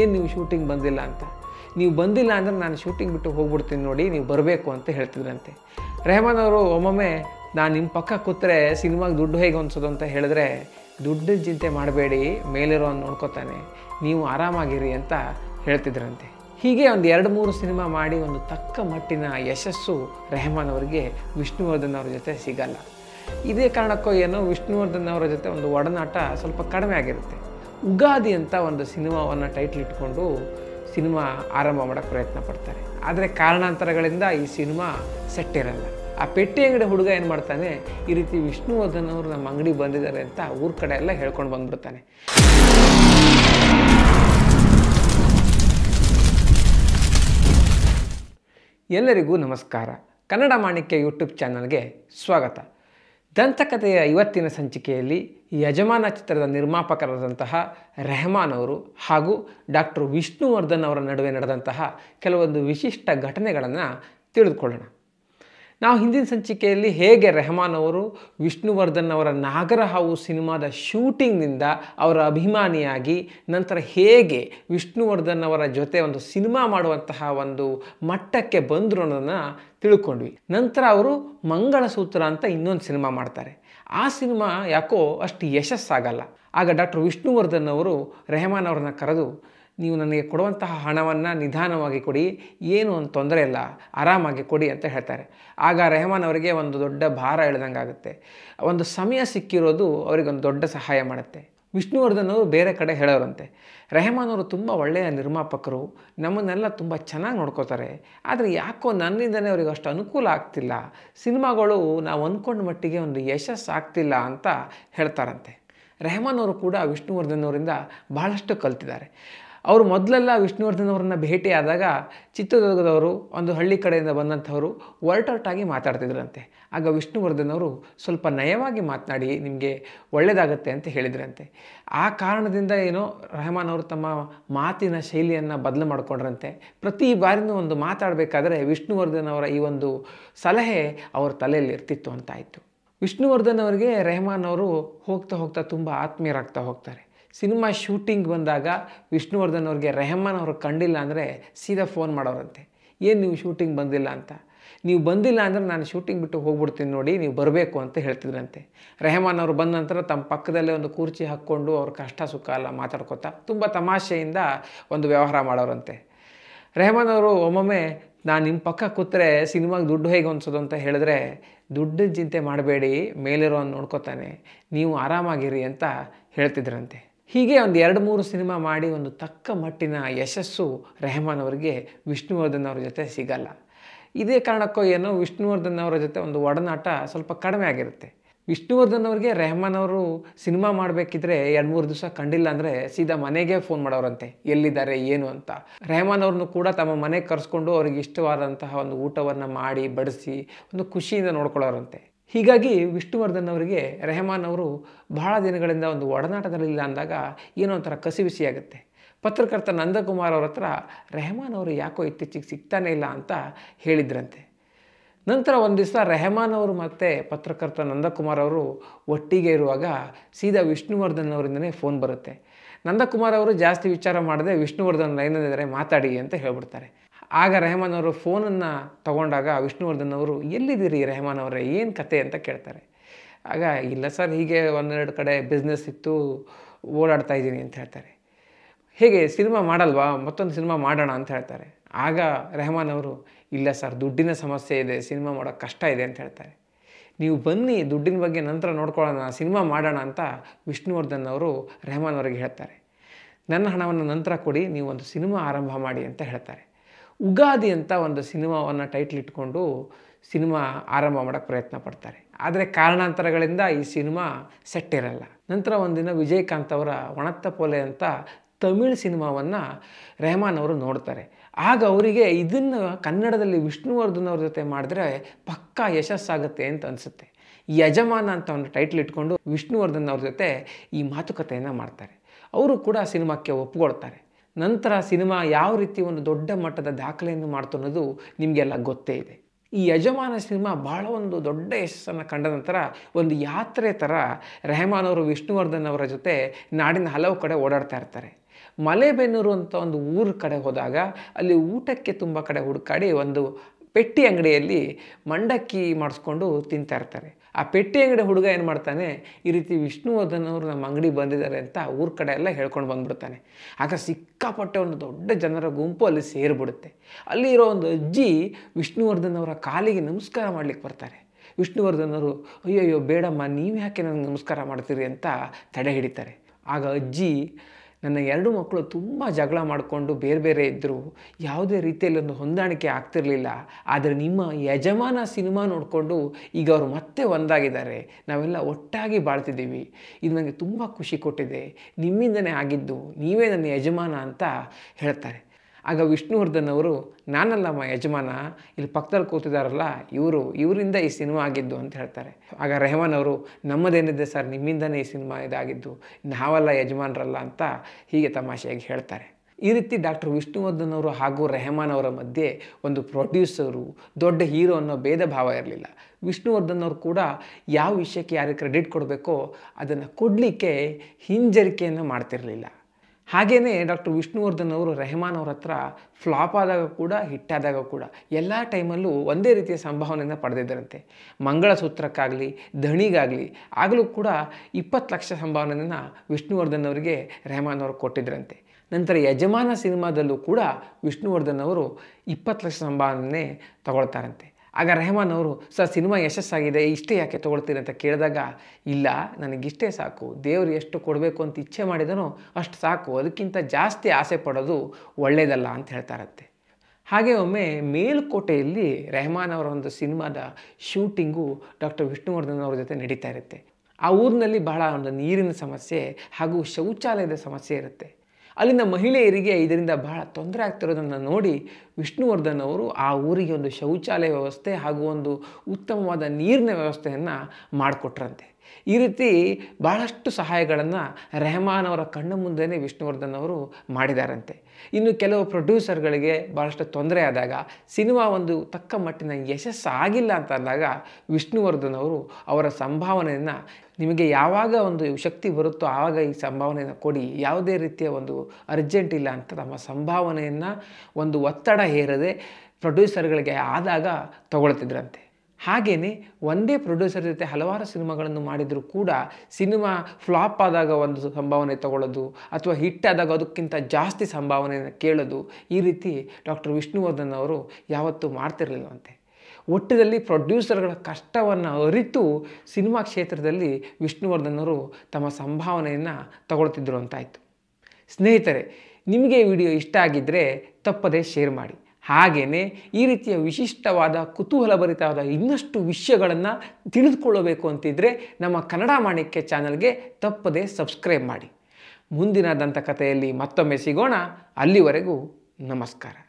ಏನು ನೀವು ಶೂಟಿಂಗ್ ಬಂದಿಲ್ಲ ಅಂತ ನೀವು ಬಂದಿಲ್ಲ ಅಂದರೆ ನಾನು ಶೂಟಿಂಗ್ ಬಿಟ್ಟು ಹೋಗ್ಬಿಡ್ತೀನಿ ನೋಡಿ ನೀವು ಬರಬೇಕು ಅಂತ ಹೇಳ್ತಿದ್ರಂತೆ ರೆಹಮಾನ್ ಅವರು ಒಮ್ಮೊಮ್ಮೆ ನಾನು ನಿಮ್ಮ ಪಕ್ಕ ಕೂತ್ರೆ ಸಿನಿಮಾಗೆ ದುಡ್ಡು ಹೇಗೆ ಅನ್ಸೋದು ಅಂತ ಹೇಳಿದ್ರೆ ದುಡ್ಡು ಚಿಂತೆ ಮಾಡಬೇಡಿ ಅಂತ ನೋಡ್ಕೋತಾನೆ ನೀವು ಆರಾಮಾಗಿರಿ ಅಂತ ಹೇಳ್ತಿದ್ರಂತೆ ಹೀಗೆ ಒಂದು ಎರಡು ಮೂರು ಸಿನಿಮಾ ಮಾಡಿ ಒಂದು ತಕ್ಕ ಮಟ್ಟಿನ ಯಶಸ್ಸು ರೆಹಮಾನ್ ಅವರಿಗೆ ವಿಷ್ಣುವರ್ಧನ್ ಅವರ ಜೊತೆ ಸಿಗಲ್ಲ ಇದೇ ಕಾರಣಕ್ಕೋ ಏನೋ ವಿಷ್ಣುವರ್ಧನ್ ಅವರ ಜೊತೆ ಒಂದು ಒಡನಾಟ ಸ್ವಲ್ಪ ಕಡಿಮೆ ಆಗಿರುತ್ತೆ ಉಗಾದಿ ಅಂತ ಒಂದು ಸಿನಿಮಾವನ್ನು ಟೈಟ್ಲ್ ಇಟ್ಕೊಂಡು ಸಿನಿಮಾ ಆರಂಭ ಮಾಡೋಕ್ಕೆ ಪ್ರಯತ್ನ ಪಡ್ತಾರೆ ಆದರೆ ಕಾರಣಾಂತರಗಳಿಂದ ಈ ಸಿನಿಮಾ ಸೆಟ್ ಇರಲ್ಲ ಆ ಪೆಟ್ಟಿ ಅಂಗಡಿ ಹುಡುಗ ಏನು ಮಾಡ್ತಾನೆ ಈ ರೀತಿ ವಿಷ್ಣುವರ್ಧನ್ ಅವರು ನಮ್ಮ ಅಂಗಡಿ ಬಂದಿದ್ದಾರೆ ಅಂತ ಊರ ಕಡೆ ಎಲ್ಲ ಹೇಳ್ಕೊಂಡು ಬಂದ್ಬಿಡ್ತಾನೆ ಎಲ್ಲರಿಗೂ ನಮಸ್ಕಾರ ಕನ್ನಡ ಮಾಣಿಕ್ಯ ಯೂಟ್ಯೂಬ್ ಚಾನಲ್ಗೆ ಸ್ವಾಗತ ದಂತಕಥೆಯ ಇವತ್ತಿನ ಸಂಚಿಕೆಯಲ್ಲಿ ಯಜಮಾನ ಚಿತ್ರದ ನಿರ್ಮಾಪಕರಾದಂತಹ ರೆಹಮಾನ್ ಅವರು ಹಾಗೂ ಡಾಕ್ಟರ್ ವಿಷ್ಣುವರ್ಧನ್ ಅವರ ನಡುವೆ ನಡೆದಂತಹ ಕೆಲವೊಂದು ವಿಶಿಷ್ಟ ಘಟನೆಗಳನ್ನು ತಿಳಿದುಕೊಳ್ಳೋಣ ನಾವು ಹಿಂದಿನ ಸಂಚಿಕೆಯಲ್ಲಿ ಹೇಗೆ ರೆಹಮಾನ್ ಅವರು ವಿಷ್ಣುವರ್ಧನ್ ಅವರ ನಾಗರ ಹಾವು ಸಿನಿಮಾದ ಶೂಟಿಂಗ್ನಿಂದ ಅವರ ಅಭಿಮಾನಿಯಾಗಿ ನಂತರ ಹೇಗೆ ವಿಷ್ಣುವರ್ಧನ್ ಅವರ ಜೊತೆ ಒಂದು ಸಿನಿಮಾ ಮಾಡುವಂತಹ ಒಂದು ಮಟ್ಟಕ್ಕೆ ಬಂದರು ಅನ್ನೋದನ್ನು ತಿಳ್ಕೊಂಡ್ವಿ ನಂತರ ಅವರು ಮಂಗಳಸೂತ್ರ ಅಂತ ಇನ್ನೊಂದು ಸಿನಿಮಾ ಮಾಡ್ತಾರೆ ಆ ಸಿನಿಮಾ ಯಾಕೋ ಅಷ್ಟು ಯಶಸ್ಸಾಗಲ್ಲ ಆಗ ಡಾಕ್ಟರ್ ವಿಷ್ಣುವರ್ಧನ್ ಅವರು ರೆಹಮಾನ್ ಅವ್ರನ್ನ ಕರೆದು ನೀವು ನನಗೆ ಕೊಡುವಂತಹ ಹಣವನ್ನು ನಿಧಾನವಾಗಿ ಕೊಡಿ ಏನು ಒಂದು ತೊಂದರೆ ಇಲ್ಲ ಆರಾಮಾಗಿ ಕೊಡಿ ಅಂತ ಹೇಳ್ತಾರೆ ಆಗ ರೆಹಮಾನ್ ಅವರಿಗೆ ಒಂದು ದೊಡ್ಡ ಭಾರ ಎಳೆದಂಗೆ ಆಗುತ್ತೆ ಒಂದು ಸಮಯ ಸಿಕ್ಕಿರೋದು ಅವರಿಗೊಂದು ದೊಡ್ಡ ಸಹಾಯ ಮಾಡುತ್ತೆ ವಿಷ್ಣುವರ್ಧನ್ ಅವರು ಬೇರೆ ಕಡೆ ಹೇಳೋರಂತೆ ರೆಹಮಾನ್ ಅವರು ತುಂಬ ಒಳ್ಳೆಯ ನಿರ್ಮಾಪಕರು ನಮ್ಮನ್ನೆಲ್ಲ ತುಂಬ ಚೆನ್ನಾಗಿ ನೋಡ್ಕೋತಾರೆ ಆದರೆ ಯಾಕೋ ನನ್ನಿಂದನೇ ಅವ್ರಿಗೆ ಅಷ್ಟು ಅನುಕೂಲ ಆಗ್ತಿಲ್ಲ ಸಿನಿಮಾಗಳು ನಾವು ಅಂದ್ಕೊಂಡ ಮಟ್ಟಿಗೆ ಒಂದು ಯಶಸ್ಸು ಆಗ್ತಿಲ್ಲ ಅಂತ ಹೇಳ್ತಾರಂತೆ ರೆಹಮಾನ್ ಅವರು ಕೂಡ ವಿಷ್ಣುವರ್ಧನ್ ಅವರಿಂದ ಬಹಳಷ್ಟು ಕಲ್ತಿದ್ದಾರೆ ಅವರು ಮೊದಲೆಲ್ಲ ವಿಷ್ಣುವರ್ಧನ್ ಅವರನ್ನ ಭೇಟಿಯಾದಾಗ ಚಿತ್ರದುರ್ಗದವರು ಒಂದು ಹಳ್ಳಿ ಕಡೆಯಿಂದ ಬಂದಂಥವರು ಒರಟೊರಟಾಗಿ ಮಾತಾಡ್ತಿದ್ರಂತೆ ಆಗ ವಿಷ್ಣುವರ್ಧನ್ ಅವರು ಸ್ವಲ್ಪ ನಯವಾಗಿ ಮಾತನಾಡಿ ನಿಮಗೆ ಒಳ್ಳೆಯದಾಗತ್ತೆ ಅಂತ ಹೇಳಿದ್ರಂತೆ ಆ ಕಾರಣದಿಂದ ಏನೋ ರೆಹಮಾನ್ ಅವರು ತಮ್ಮ ಮಾತಿನ ಶೈಲಿಯನ್ನು ಬದಲು ಮಾಡಿಕೊಂಡ್ರಂತೆ ಪ್ರತಿ ಬಾರಿನೂ ಒಂದು ಮಾತಾಡಬೇಕಾದ್ರೆ ವಿಷ್ಣುವರ್ಧನ್ ಅವರ ಈ ಒಂದು ಸಲಹೆ ಅವರ ತಲೆಯಲ್ಲಿ ಇರ್ತಿತ್ತು ಅಂತಾಯಿತು ವಿಷ್ಣುವರ್ಧನ್ ಅವರಿಗೆ ರೆಹಮಾನ್ ಅವರು ಹೋಗ್ತಾ ಹೋಗ್ತಾ ತುಂಬ ಆತ್ಮೀಯರಾಗ್ತಾ ಹೋಗ್ತಾರೆ ಸಿನಿಮಾ ಶೂಟಿಂಗ್ ಬಂದಾಗ ವಿಷ್ಣುವರ್ಧನ್ ಅವ್ರಿಗೆ ರೆಹಮಾನ್ ಅವರು ಕಂಡಿಲ್ಲ ಅಂದರೆ ಸೀದಾ ಫೋನ್ ಮಾಡೋರಂತೆ ಏನು ನೀವು ಶೂಟಿಂಗ್ ಬಂದಿಲ್ಲ ಅಂತ ನೀವು ಬಂದಿಲ್ಲ ಅಂದರೆ ನಾನು ಶೂಟಿಂಗ್ ಬಿಟ್ಟು ಹೋಗ್ಬಿಡ್ತೀನಿ ನೋಡಿ ನೀವು ಬರಬೇಕು ಅಂತ ಹೇಳ್ತಿದ್ರಂತೆ ರೆಹಮಾನ್ ಅವರು ಬಂದ ನಂತರ ತಮ್ಮ ಪಕ್ಕದಲ್ಲೇ ಒಂದು ಕುರ್ಚಿ ಹಾಕ್ಕೊಂಡು ಅವ್ರ ಕಷ್ಟ ಸುಖ ಅಲ್ಲ ಮಾತಾಡ್ಕೋತಾ ತುಂಬ ತಮಾಷೆಯಿಂದ ಒಂದು ವ್ಯವಹಾರ ಮಾಡೋರಂತೆ ರೆಹಮಾನ್ ಅವರು ಒಮ್ಮೊಮ್ಮೆ ನಾನು ನಿಮ್ಮ ಪಕ್ಕ ಕೂತ್ರೆ ಸಿನಿಮಾಗೆ ದುಡ್ಡು ಹೇಗೆ ಅನ್ಸೋದು ಅಂತ ಹೇಳಿದ್ರೆ ದುಡ್ಡಿನ ಚಿಂತೆ ಮಾಡಬೇಡಿ ಅನ್ನ ನೋಡ್ಕೋತಾನೆ ನೀವು ಆರಾಮಾಗಿರಿ ಅಂತ ಹೇಳ್ತಿದ್ರಂತೆ ಹೀಗೆ ಒಂದು ಎರಡು ಮೂರು ಸಿನಿಮಾ ಮಾಡಿ ಒಂದು ತಕ್ಕ ಮಟ್ಟಿನ ಯಶಸ್ಸು ರೆಹಮಾನ್ ಅವರಿಗೆ ವಿಷ್ಣುವರ್ಧನ್ ಅವ್ರ ಜೊತೆ ಸಿಗಲ್ಲ ಇದೇ ಕಾರಣಕ್ಕೋ ಏನೋ ವಿಷ್ಣುವರ್ಧನ್ ಅವರ ಜೊತೆ ಒಂದು ಒಡನಾಟ ಸ್ವಲ್ಪ ಕಡಿಮೆ ಆಗಿರುತ್ತೆ ವಿಷ್ಣುವರ್ಧನ್ ಅವರಿಗೆ ರೆಹಮಾನ್ ಅವರು ಸಿನಿಮಾ ಮಾಡಬೇಕಿದ್ರೆ ಎರಡು ಮೂರು ದಿವಸ ಕಂಡಿಲ್ಲ ಅಂದರೆ ಸೀದಾ ಮನೆಗೆ ಫೋನ್ ಮಾಡೋರಂತೆ ಎಲ್ಲಿದ್ದಾರೆ ಏನು ಅಂತ ರೆಹಮಾನ್ ಅವ್ರನ್ನೂ ಕೂಡ ತಮ್ಮ ಮನೆಗೆ ಕರೆಸ್ಕೊಂಡು ಅವ್ರಿಗೆ ಇಷ್ಟವಾದಂತಹ ಒಂದು ಊಟವನ್ನು ಮಾಡಿ ಬಡಿಸಿ ಒಂದು ಖುಷಿಯಿಂದ ನೋಡ್ಕೊಳ್ಳೋರಂತೆ ಹೀಗಾಗಿ ವಿಷ್ಣುವರ್ಧನ್ ಅವರಿಗೆ ರೆಹಮಾನ್ ಅವರು ಬಹಳ ದಿನಗಳಿಂದ ಒಂದು ಒಡನಾಟದಲ್ಲಿಲ್ಲ ಅಂದಾಗ ಏನೋ ಒಂಥರ ಕಸಿವಿಸಿಯಾಗುತ್ತೆ ಪತ್ರಕರ್ತ ನಂದಕುಮಾರ್ ಅವ್ರ ಹತ್ರ ರೆಹಮಾನ್ ಅವರು ಯಾಕೋ ಇತ್ತೀಚೆಗೆ ಸಿಗ್ತಾನೆ ಇಲ್ಲ ಅಂತ ಹೇಳಿದ್ರಂತೆ ನಂತರ ಒಂದು ದಿವಸ ರೆಹಮಾನ್ ಅವರು ಮತ್ತು ಪತ್ರಕರ್ತ ನಂದಕುಮಾರ್ ಅವರು ಒಟ್ಟಿಗೆ ಇರುವಾಗ ಸೀದಾ ವಿಷ್ಣುವರ್ಧನ್ ಅವರಿಂದನೇ ಫೋನ್ ಬರುತ್ತೆ ನಂದಕುಮಾರ್ ಅವರು ಜಾಸ್ತಿ ವಿಚಾರ ಮಾಡದೆ ವಿಷ್ಣುವರ್ಧನ್ ಲೈನಲ್ಲಿದ್ದಾರೆ ಮಾತಾಡಿ ಅಂತ ಹೇಳ್ಬಿಡ್ತಾರೆ ಆಗ ರೆಹಮಾನ್ ಅವರು ಫೋನನ್ನು ತಗೊಂಡಾಗ ವಿಷ್ಣುವರ್ಧನ್ ಅವರು ಎಲ್ಲಿದ್ದೀರಿ ರೆಹಮಾನ್ ಅವರೇ ಏನು ಕತೆ ಅಂತ ಕೇಳ್ತಾರೆ ಆಗ ಇಲ್ಲ ಸರ್ ಹೀಗೆ ಒಂದೆರಡು ಕಡೆ ಬಿಸ್ನೆಸ್ ಇತ್ತು ಓಡಾಡ್ತಾ ಇದ್ದೀನಿ ಅಂತ ಹೇಳ್ತಾರೆ ಹೇಗೆ ಸಿನಿಮಾ ಮಾಡಲ್ವಾ ಮತ್ತೊಂದು ಸಿನಿಮಾ ಮಾಡೋಣ ಅಂತ ಹೇಳ್ತಾರೆ ಆಗ ರೆಹಮಾನ್ ಅವರು ಇಲ್ಲ ಸರ್ ದುಡ್ಡಿನ ಸಮಸ್ಯೆ ಇದೆ ಸಿನಿಮಾ ಮಾಡೋಕ್ಕೆ ಕಷ್ಟ ಇದೆ ಅಂತ ಹೇಳ್ತಾರೆ ನೀವು ಬನ್ನಿ ದುಡ್ಡಿನ ಬಗ್ಗೆ ನಂತರ ನೋಡ್ಕೊಳ್ಳೋಣ ಸಿನಿಮಾ ಮಾಡೋಣ ಅಂತ ವಿಷ್ಣುವರ್ಧನ್ ಅವರು ರೆಹಮಾನ್ ಅವರಿಗೆ ಹೇಳ್ತಾರೆ ನನ್ನ ಹಣವನ್ನು ನಂತರ ಕೊಡಿ ನೀವು ಒಂದು ಸಿನಿಮಾ ಆರಂಭ ಮಾಡಿ ಅಂತ ಹೇಳ್ತಾರೆ ಉಗಾದಿ ಅಂತ ಒಂದು ಸಿನಿಮಾವನ್ನು ಟೈಟ್ಲ್ ಇಟ್ಕೊಂಡು ಸಿನಿಮಾ ಆರಂಭ ಮಾಡೋಕ್ಕೆ ಪ್ರಯತ್ನ ಪಡ್ತಾರೆ ಆದರೆ ಕಾರಣಾಂತರಗಳಿಂದ ಈ ಸಿನಿಮಾ ಸೆಟ್ ಇರಲ್ಲ ನಂತರ ಒಂದಿನ ವಿಜಯಕಾಂತ್ ಅವರ ಒಣತ್ತ ಅಂತ ತಮಿಳ್ ಸಿನಿಮಾವನ್ನು ರೆಹಮಾನ್ ಅವರು ನೋಡ್ತಾರೆ ಆಗ ಅವರಿಗೆ ಇದನ್ನು ಕನ್ನಡದಲ್ಲಿ ವಿಷ್ಣುವರ್ಧನ್ ಅವ್ರ ಜೊತೆ ಮಾಡಿದ್ರೆ ಪಕ್ಕಾ ಯಶಸ್ಸಾಗುತ್ತೆ ಅಂತ ಅನಿಸುತ್ತೆ ಯಜಮಾನ ಅಂತ ಒಂದು ಟೈಟ್ಲ್ ಇಟ್ಕೊಂಡು ವಿಷ್ಣುವರ್ಧನ್ ಅವ್ರ ಜೊತೆ ಈ ಮಾತುಕತೆಯನ್ನು ಮಾಡ್ತಾರೆ ಅವರು ಕೂಡ ಸಿನಿಮಾಕ್ಕೆ ಒಪ್ಕೊಳ್ತಾರೆ ನಂತರ ಸಿನಿಮಾ ಯಾವ ರೀತಿ ಒಂದು ದೊಡ್ಡ ಮಟ್ಟದ ದಾಖಲೆಯನ್ನು ಮಾಡ್ತು ಅನ್ನೋದು ನಿಮಗೆಲ್ಲ ಗೊತ್ತೇ ಇದೆ ಈ ಯಜಮಾನ ಸಿನಿಮಾ ಬಹಳ ಒಂದು ದೊಡ್ಡ ಯಶಸ್ಸನ್ನು ಕಂಡ ನಂತರ ಒಂದು ಯಾತ್ರೆ ಥರ ರೆಹಮಾನ್ ಅವರು ವಿಷ್ಣುವರ್ಧನ್ ಅವರ ಜೊತೆ ನಾಡಿನ ಹಲವು ಕಡೆ ಓಡಾಡ್ತಾ ಇರ್ತಾರೆ ಮಲೆಬೆನ್ನೂರು ಅಂತ ಒಂದು ಊರ ಕಡೆ ಹೋದಾಗ ಅಲ್ಲಿ ಊಟಕ್ಕೆ ತುಂಬ ಕಡೆ ಹುಡುಕಾಡಿ ಒಂದು ಪೆಟ್ಟಿ ಅಂಗಡಿಯಲ್ಲಿ ಮಂಡಕ್ಕಿ ಮಾಡಿಸ್ಕೊಂಡು ತಿಂತಾ ಇರ್ತಾರೆ ಆ ಪೆಟ್ಟಿ ಅಂಗಡಿ ಹುಡುಗ ಏನು ಮಾಡ್ತಾನೆ ಈ ರೀತಿ ವಿಷ್ಣುವರ್ಧನ್ ಅವರು ನಮ್ಮ ಅಂಗಡಿ ಬಂದಿದ್ದಾರೆ ಅಂತ ಊರ ಕಡೆ ಎಲ್ಲ ಹೇಳ್ಕೊಂಡು ಬಂದ್ಬಿಡ್ತಾನೆ ಆಗ ಸಿಕ್ಕಾಪಟ್ಟೆ ಒಂದು ದೊಡ್ಡ ಜನರ ಗುಂಪು ಅಲ್ಲಿ ಸೇರಿಬಿಡುತ್ತೆ ಅಲ್ಲಿ ಇರೋ ಒಂದು ಅಜ್ಜಿ ವಿಷ್ಣುವರ್ಧನ್ ಅವರ ಕಾಲಿಗೆ ನಮಸ್ಕಾರ ಮಾಡಲಿಕ್ಕೆ ಬರ್ತಾರೆ ವಿಷ್ಣುವರ್ಧನ್ ಅವರು ಅಯ್ಯೋ ಬೇಡಮ್ಮ ನೀವು ಯಾಕೆ ನನಗೆ ನಮಸ್ಕಾರ ಮಾಡ್ತೀರಿ ಅಂತ ತಡೆ ಹಿಡಿತಾರೆ ಆಗ ಅಜ್ಜಿ ನನ್ನ ಎರಡು ಮಕ್ಕಳು ತುಂಬ ಜಗಳ ಮಾಡಿಕೊಂಡು ಬೇರೆ ಬೇರೆ ಇದ್ದರು ಯಾವುದೇ ರೀತಿಯಲ್ಲಿ ಒಂದು ಹೊಂದಾಣಿಕೆ ಆಗ್ತಿರಲಿಲ್ಲ ಆದರೆ ನಿಮ್ಮ ಯಜಮಾನ ಸಿನಿಮಾ ನೋಡಿಕೊಂಡು ಈಗ ಅವರು ಮತ್ತೆ ಒಂದಾಗಿದ್ದಾರೆ ನಾವೆಲ್ಲ ಒಟ್ಟಾಗಿ ಬಾಳ್ತಿದ್ದೀವಿ ಇದು ನನಗೆ ತುಂಬ ಖುಷಿ ಕೊಟ್ಟಿದೆ ನಿಮ್ಮಿಂದನೇ ಆಗಿದ್ದು ನೀವೇ ನನ್ನ ಯಜಮಾನ ಅಂತ ಹೇಳ್ತಾರೆ ಆಗ ವಿಷ್ಣುವರ್ಧನ್ ಅವರು ನಾನಲ್ಲಮ್ಮ ಯಜಮಾನ ಇಲ್ಲಿ ಪಕ್ಕದಲ್ಲಿ ಕೂತಿದಾರಲ್ಲ ಇವರು ಇವರಿಂದ ಈ ಸಿನಿಮಾ ಆಗಿದ್ದು ಅಂತ ಹೇಳ್ತಾರೆ ಆಗ ರೆಹಮಾನ್ ಅವರು ನಮ್ಮದೇನಿದೆ ಸರ್ ನಿಮ್ಮಿಂದನೇ ಈ ಸಿನಿಮಾ ಇದಾಗಿದ್ದು ನಾವಲ್ಲ ಯಜಮಾನರಲ್ಲ ಅಂತ ಹೀಗೆ ತಮಾಷೆಯಾಗಿ ಹೇಳ್ತಾರೆ ಈ ರೀತಿ ಡಾಕ್ಟರ್ ವಿಷ್ಣುವರ್ಧನ್ ಅವರು ಹಾಗೂ ರೆಹಮಾನ್ ಅವರ ಮಧ್ಯೆ ಒಂದು ಪ್ರೊಡ್ಯೂಸರು ದೊಡ್ಡ ಹೀರೋ ಅನ್ನೋ ಭೇದ ಭಾವ ಇರಲಿಲ್ಲ ವಿಷ್ಣುವರ್ಧನ್ ಅವರು ಕೂಡ ಯಾವ ವಿಷಯಕ್ಕೆ ಯಾರಿಗೆ ಕ್ರೆಡಿಟ್ ಕೊಡಬೇಕೋ ಅದನ್ನು ಕೊಡಲಿಕ್ಕೆ ಹಿಂಜರಿಕೆಯನ್ನು ಮಾಡ್ತಿರಲಿಲ್ಲ ಹಾಗೆಯೇ ಡಾಕ್ಟರ್ ವಿಷ್ಣುವರ್ಧನ್ ಅವರು ರೆಹಮಾನ್ ಅವರ ಹತ್ರ ಫ್ಲಾಪ್ ಆದಾಗ ಕೂಡ ಹಿಟ್ಟಾದಾಗ ಕೂಡ ಎಲ್ಲ ಟೈಮಲ್ಲೂ ಒಂದೇ ರೀತಿಯ ಸಂಭಾವನೆಯನ್ನು ಪಡೆದಿದ್ದರಂತೆ ಮಂಗಳಸೂತ್ರಕ್ಕಾಗಲಿ ದಣಿಗಾಗಲಿ ಆಗಲೂ ಕೂಡ ಇಪ್ಪತ್ತು ಲಕ್ಷ ಸಂಭಾವನೆಯನ್ನು ವಿಷ್ಣುವರ್ಧನ್ ಅವರಿಗೆ ರೆಹಮಾನ್ ಅವರು ಕೊಟ್ಟಿದ್ದರಂತೆ ನಂತರ ಯಜಮಾನ ಸಿನಿಮಾದಲ್ಲೂ ಕೂಡ ವಿಷ್ಣುವರ್ಧನ್ ಅವರು ಇಪ್ಪತ್ತು ಲಕ್ಷ ಸಂಭಾವನೆ ತಗೊಳ್ತಾರಂತೆ ಆಗ ರೆಹಮಾನ್ ಅವರು ಸರ್ ಸಿನಿಮಾ ಯಶಸ್ಸಾಗಿದೆ ಇಷ್ಟೇ ಯಾಕೆ ತೊಗೊಳ್ತೀರಿ ಅಂತ ಕೇಳಿದಾಗ ಇಲ್ಲ ನನಗಿಷ್ಟೇ ಸಾಕು ದೇವರು ಎಷ್ಟು ಕೊಡಬೇಕು ಅಂತ ಇಚ್ಛೆ ಮಾಡಿದನೋ ಅಷ್ಟು ಸಾಕು ಅದಕ್ಕಿಂತ ಜಾಸ್ತಿ ಆಸೆ ಪಡೋದು ಒಳ್ಳೆಯದಲ್ಲ ಅಂತ ಹೇಳ್ತಾರಂತೆ ಹಾಗೆ ಒಮ್ಮೆ ಮೇಲುಕೋಟೆಯಲ್ಲಿ ರೆಹಮಾನ್ ಅವರ ಒಂದು ಸಿನಿಮಾದ ಶೂಟಿಂಗು ಡಾಕ್ಟರ್ ವಿಷ್ಣುವರ್ಧನ್ ಅವ್ರ ಜೊತೆ ನಡೀತಾ ಇರುತ್ತೆ ಆ ಊರಿನಲ್ಲಿ ಬಹಳ ಒಂದು ನೀರಿನ ಸಮಸ್ಯೆ ಹಾಗೂ ಶೌಚಾಲಯದ ಸಮಸ್ಯೆ ಇರುತ್ತೆ ಅಲ್ಲಿನ ಮಹಿಳೆಯರಿಗೆ ಇದರಿಂದ ಬಹಳ ತೊಂದರೆ ಆಗ್ತಿರೋದನ್ನು ನೋಡಿ ವಿಷ್ಣುವರ್ಧನ್ ಅವರು ಆ ಊರಿಗೆ ಒಂದು ಶೌಚಾಲಯ ವ್ಯವಸ್ಥೆ ಹಾಗೂ ಒಂದು ಉತ್ತಮವಾದ ನೀರಿನ ವ್ಯವಸ್ಥೆಯನ್ನು ಮಾಡಿಕೊಟ್ರಂತೆ ಈ ರೀತಿ ಬಹಳಷ್ಟು ಸಹಾಯಗಳನ್ನು ರೆಹಮಾನ್ ಅವರ ಕಣ್ಣ ಮುಂದೆಯೇ ವಿಷ್ಣುವರ್ಧನ್ ಅವರು ಮಾಡಿದಾರಂತೆ ಇನ್ನು ಕೆಲವು ಪ್ರೊಡ್ಯೂಸರ್ಗಳಿಗೆ ಭಾಳಷ್ಟು ತೊಂದರೆ ಆದಾಗ ಸಿನಿಮಾ ಒಂದು ತಕ್ಕ ಮಟ್ಟಿನ ಯಶಸ್ಸಾಗಿಲ್ಲ ಅಂತ ಅಂದಾಗ ವಿಷ್ಣುವರ್ಧನ್ ಅವರು ಅವರ ಸಂಭಾವನೆಯನ್ನು ನಿಮಗೆ ಯಾವಾಗ ಒಂದು ಶಕ್ತಿ ಬರುತ್ತೋ ಆವಾಗ ಈ ಸಂಭಾವನೆಯನ್ನು ಕೊಡಿ ಯಾವುದೇ ರೀತಿಯ ಒಂದು ಅರ್ಜೆಂಟ್ ಇಲ್ಲ ಅಂತ ನಮ್ಮ ಸಂಭಾವನೆಯನ್ನು ಒಂದು ಒತ್ತಡ ಹೇರದೆ ಪ್ರೊಡ್ಯೂಸರ್ಗಳಿಗೆ ಆದಾಗ ತಗೊಳ್ತಿದ್ರಂತೆ ಹಾಗೆಯೇ ಒಂದೇ ಪ್ರೊಡ್ಯೂಸರ್ ಜೊತೆ ಹಲವಾರು ಸಿನಿಮಾಗಳನ್ನು ಮಾಡಿದರೂ ಕೂಡ ಸಿನಿಮಾ ಫ್ಲಾಪ್ ಆದಾಗ ಒಂದು ಸಂಭಾವನೆ ತಗೊಳ್ಳೋದು ಅಥವಾ ಹಿಟ್ ಆದಾಗ ಅದಕ್ಕಿಂತ ಜಾಸ್ತಿ ಸಂಭಾವನೆಯನ್ನು ಕೇಳೋದು ಈ ರೀತಿ ಡಾಕ್ಟರ್ ವಿಷ್ಣುವರ್ಧನ್ ಅವರು ಯಾವತ್ತೂ ಮಾಡ್ತಿರಲಿಲ್ಲವಂತೆ ಒಟ್ಟಿನಲ್ಲಿ ಪ್ರೊಡ್ಯೂಸರ್ಗಳ ಕಷ್ಟವನ್ನು ಅರಿತು ಸಿನಿಮಾ ಕ್ಷೇತ್ರದಲ್ಲಿ ವಿಷ್ಣುವರ್ಧನ್ ಅವರು ತಮ್ಮ ಸಂಭಾವನೆಯನ್ನು ತಗೊಳ್ತಿದ್ರು ಅಂತಾಯಿತು ಸ್ನೇಹಿತರೆ ನಿಮಗೆ ವಿಡಿಯೋ ಇಷ್ಟ ಆಗಿದ್ದರೆ ತಪ್ಪದೆ ಶೇರ್ ಮಾಡಿ ಹಾಗೆಯೇ ಈ ರೀತಿಯ ವಿಶಿಷ್ಟವಾದ ಕುತೂಹಲಭರಿತವಾದ ಇನ್ನಷ್ಟು ವಿಷಯಗಳನ್ನು ತಿಳಿದುಕೊಳ್ಳಬೇಕು ಅಂತಿದ್ದರೆ ನಮ್ಮ ಕನ್ನಡ ಮಾಣಿಕ್ಯ ಚಾನಲ್ಗೆ ತಪ್ಪದೆ ಸಬ್ಸ್ಕ್ರೈಬ್ ಮಾಡಿ ಮುಂದಿನ ದಂತಕಥೆಯಲ್ಲಿ ಮತ್ತೊಮ್ಮೆ ಸಿಗೋಣ ಅಲ್ಲಿವರೆಗೂ ನಮಸ್ಕಾರ